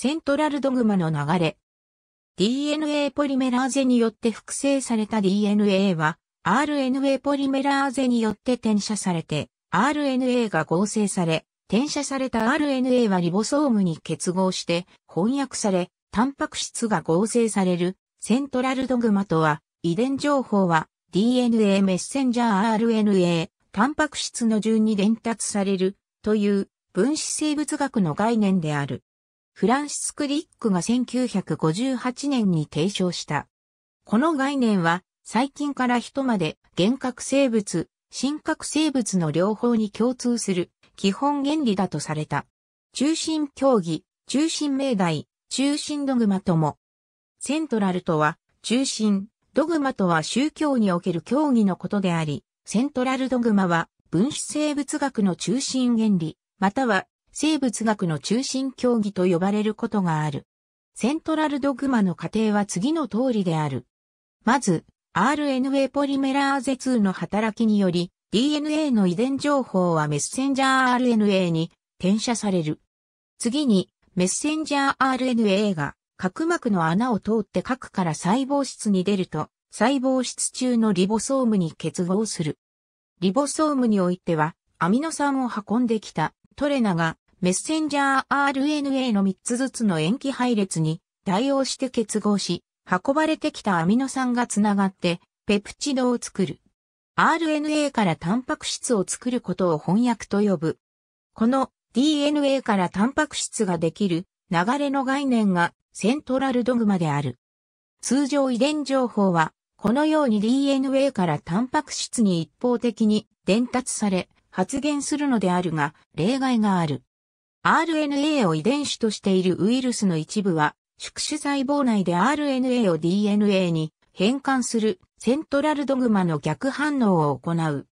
セントラルドグマの流れ。DNA ポリメラーゼによって複製された DNA は、RNA ポリメラーゼによって転写されて、RNA が合成され、転写された RNA はリボソームに結合して翻訳され、タンパク質が合成されるセントラルドグマとは、遺伝情報は DNA メッセンジャー RNA、タンパク質の順に伝達されるという分子生物学の概念である。フランシス・クリックが1958年に提唱した。この概念は、細菌から人まで、幻覚生物、真核生物の両方に共通する基本原理だとされた。中心競技、中心命題、中心ドグマとも。セントラルとは、中心、ドグマとは宗教における教義のことであり、セントラルドグマは分子生物学の中心原理、または生物学の中心競技と呼ばれることがある。セントラルドグマの過程は次の通りである。まず、RNA ポリメラーゼ2の働きにより、DNA の遺伝情報はメッセンジャー RNA に転写される。次に、メッセンジャー RNA が角膜の穴を通って核から細胞質に出ると、細胞質中のリボソームに結合する。リボソームにおいては、アミノ酸を運んできたトレナがメッセンジャー RNA の3つずつの塩基配列に対応して結合し、運ばれてきたアミノ酸がつながって、ペプチドを作る。RNA からタンパク質を作ることを翻訳と呼ぶ。この DNA からタンパク質ができる流れの概念がセントラルドグマである。通常遺伝情報は、このように DNA からタンパク質に一方的に伝達され、発現するのであるが、例外がある。RNA を遺伝子としているウイルスの一部は、宿主細胞内で RNA を DNA に変換するセントラルドグマの逆反応を行う。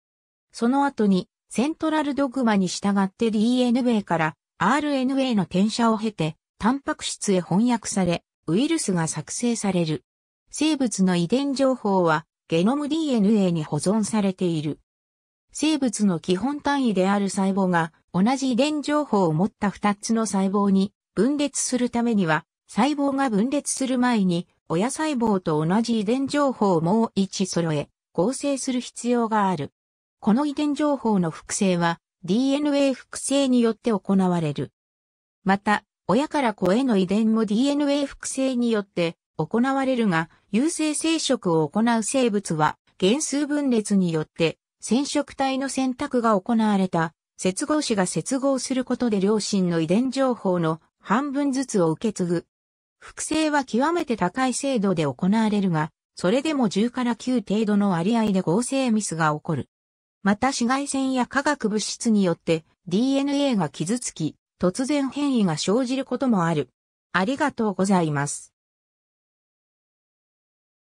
その後にセントラルドグマに従って DNA から RNA の転写を経て、タンパク質へ翻訳され、ウイルスが作成される。生物の遺伝情報は、ゲノム DNA に保存されている。生物の基本単位である細胞が同じ遺伝情報を持った2つの細胞に分裂するためには、細胞が分裂する前に親細胞と同じ遺伝情報をもう一揃え、合成する必要がある。この遺伝情報の複製は DNA 複製によって行われる。また、親から子への遺伝も DNA 複製によって行われるが、有性生殖を行う生物は、減数分裂によって染色体の選択が行われた接合子が接合することで両親の遺伝情報の半分ずつを受け継ぐ。複製は極めて高い精度で行われるが、それでも10から9程度の割合で合成ミスが起こる。また紫外線や化学物質によって DNA が傷つき、突然変異が生じることもある。ありがとうございます。